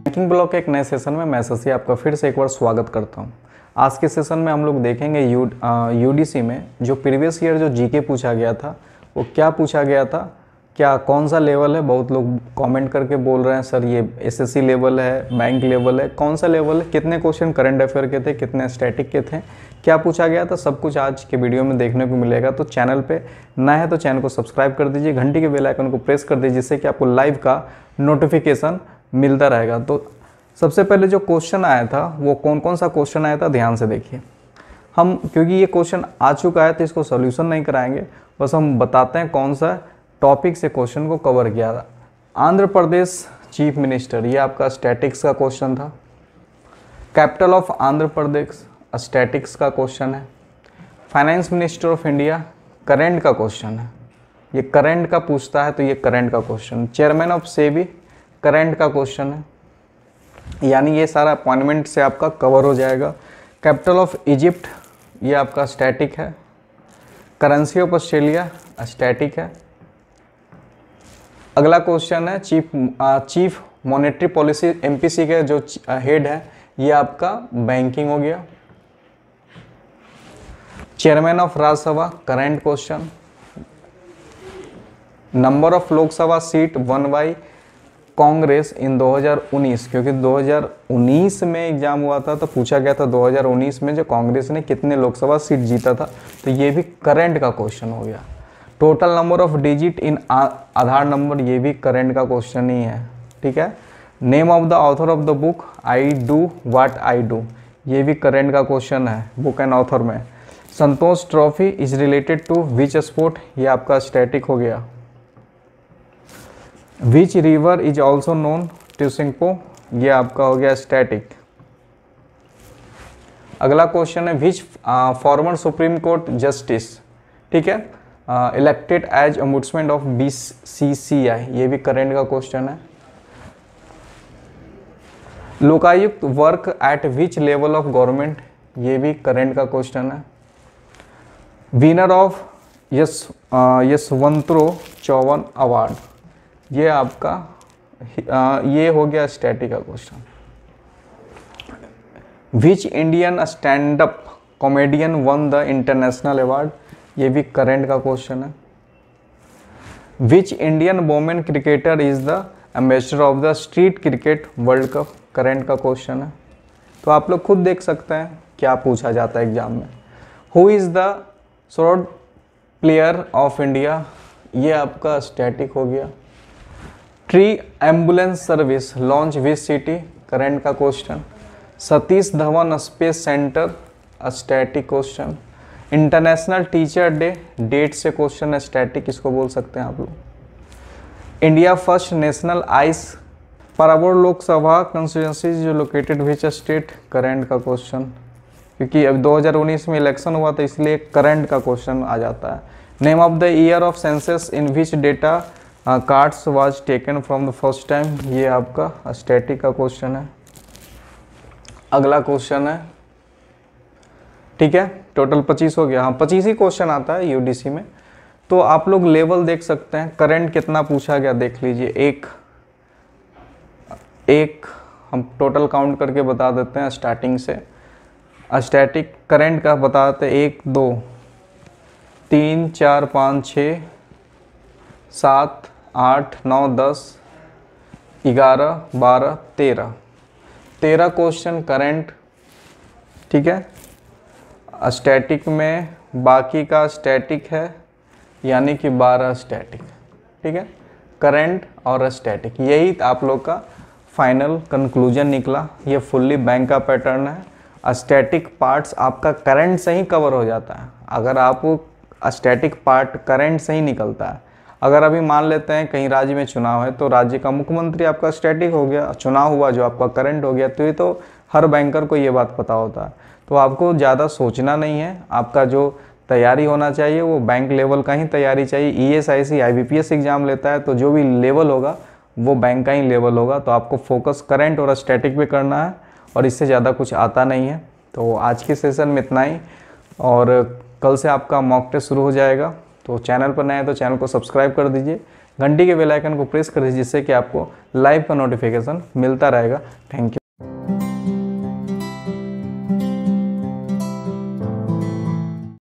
banking block के एक नए सेशन में मैं शशि आपका फिर से एक बार स्वागत करता हूँ आज के सेशन में हम लोग देखेंगे यू यूडीसी में जो प्रीवियस ईयर जो जीके पूछा गया था वो क्या पूछा गया था क्या कौन सा लेवल है बहुत लोग कमेंट करके बोल रहे हैं सर ये एसएससी लेवल है बैंक लेवल है कौन सा लेवल है कितने क्वेश्चन करंट अफेयर के थे कितने स्टैटिक के थे क्या पूछा गया था सब कुछ आज के वीडियो में देखने को मिलेगा तो चैनल पे ना है तो चैनल को सब्सक्राइब कर दीजिए घंटी के बेल आइकन को प्रेस कर दीजिए जिससे कि आपको लाइव का नोटिफिकेशन मिलता रहेगा तो सबसे पहले जो क्वेश्चन आया था वो कौन कौन सा क्वेश्चन आया था ध्यान से देखिए हम क्योंकि ये क्वेश्चन आ चुका है तो इसको सोल्यूशन नहीं कराएंगे बस हम बताते हैं कौन सा टॉपिक से क्वेश्चन को कवर किया था आंध्र प्रदेश चीफ मिनिस्टर ये आपका स्टैटिक्स का क्वेश्चन था capital of Andhra Pradesh statics का क्वेश्चन है finance minister of India current का क्वेश्चन है ये करेंट का पूछता है तो ये करेंट का question chairman of SEBI current का क्वेश्चन है यानी ये सारा अपॉइंटमेंट से आपका कवर हो जाएगा कैपिटल ऑफ इजिप्ट ये आपका स्टैटिक है करेंसी ऑफ ऑस्ट्रेलिया स्टैटिक है अगला क्वेश्चन है chief chief monetary policy MPC के जो हेड है ये आपका बैंकिंग हो गया chairman of Rajya Sabha current question number of Lok Sabha seat won by Congress in 2019 क्योंकि 2019 में एग्जाम हुआ था तो पूछा गया था 2019 में जो कांग्रेस ने कितने लोकसभा सीट जीता था तो ये भी करंट का क्वेश्चन हो गया total number of digit in Aadhaar number ये भी करेंट का क्वेश्चन ही है ठीक है name of the author of the book I do what I do ये भी करेंट का क्वेश्चन है बुक एंड ऑथर में Santosh trophy is related to which sport ये आपका स्टैटिक हो गया which river is also known to Tsangpo ये आपका हो गया स्टैटिक अगला क्वेश्चन है which former supreme court justice ठीक है elected as ombudsman of B C C I ये भी करेंट का क्वेश्चन है Lokayukta work at which level of government ये भी करेंट का क्वेश्चन है विनर ऑफ यस uh, यशवंतरो चौवन अवार्ड ये आपका आ, uh, ये हो गया स्टैटी का question which Indian stand up comedian won the international award ये भी करंट का क्वेश्चन है which Indian women cricketer is the ambassador of the street cricket world cup current का क्वेश्चन है तो आप लोग खुद देख सकते हैं क्या पूछा जाता है एग्जाम में who is the sword player of India ये आपका स्टैटिक हो गया tree ambulance service launch which city current का question Satish Dhawan space centre static question international teacher day date से क्वेश्चन स्टैटिक इसको बोल सकते हैं आप लोग इंडिया फर्स्ट नेशनल आइस पराबोर लोकसभा कॉन्स्टिट्यूंसी जो लोकेटेड विच स्टेट करंट का क्वेश्चन क्योंकि अब 2019 में इलेक्शन हुआ था तो इसलिए करंट का क्वेश्चन आ जाता है name of the year of census in which data cards was taken from the first time ये आपका स्टैटिक का क्वेश्चन है अगला क्वेश्चन है ठीक है टोटल पच्चीस हो गया हाँ पच्चीस ही क्वेश्चन आता है यूडीसी में तो आप लोग लेवल देख सकते हैं करंट कितना पूछा गया देख लीजिए एक एक हम टोटल काउंट करके बता देते हैं स्टार्टिंग से स्टैटिक करंट का बता देते एक दो तीन चार पाँच छ सात आठ नौ दस ग्यारह बारह तेरह तेरह क्वेश्चन करंट ठीक है स्टैटिक में बाकी का स्टैटिक है यानी कि बारह स्टैटिक ठीक है करंट और स्टैटिक यही आप लोग का फाइनल कंक्लूजन निकला ये फुल्ली बैंक का पैटर्न है स्टैटिक पार्ट्स आपका करंट से ही कवर हो जाता है अगर आप स्टैटिक पार्ट करंट से ही निकलता है अगर अभी मान लेते हैं कहीं राज्य में चुनाव है तो राज्य का मुख्यमंत्री आपका स्टैटिक हो गया चुनाव हुआ जो आपका करंट हो गया तो ये तो हर बैंकर को ये बात पता होता है तो आपको ज़्यादा सोचना नहीं है आपका जो तैयारी होना चाहिए वो बैंक लेवल का ही तैयारी चाहिए E S I C I B P S exam लेता है तो जो भी लेवल होगा वो बैंक का ही लेवल होगा तो आपको फोकस करेंट और स्टैटिक पे करना है और इससे ज़्यादा कुछ आता नहीं है तो आज के सेशन में इतना ही और कल से आपका मॉक टेस्ट शुरू हो जाएगा तो चैनल पर नए हैं तो चैनल को सब्सक्राइब कर दीजिए घंटी के बेल आइकन को प्रेस कर दीजिए जिससे कि आपको लाइव का नोटिफिकेशन मिलता रहेगा थैंक यू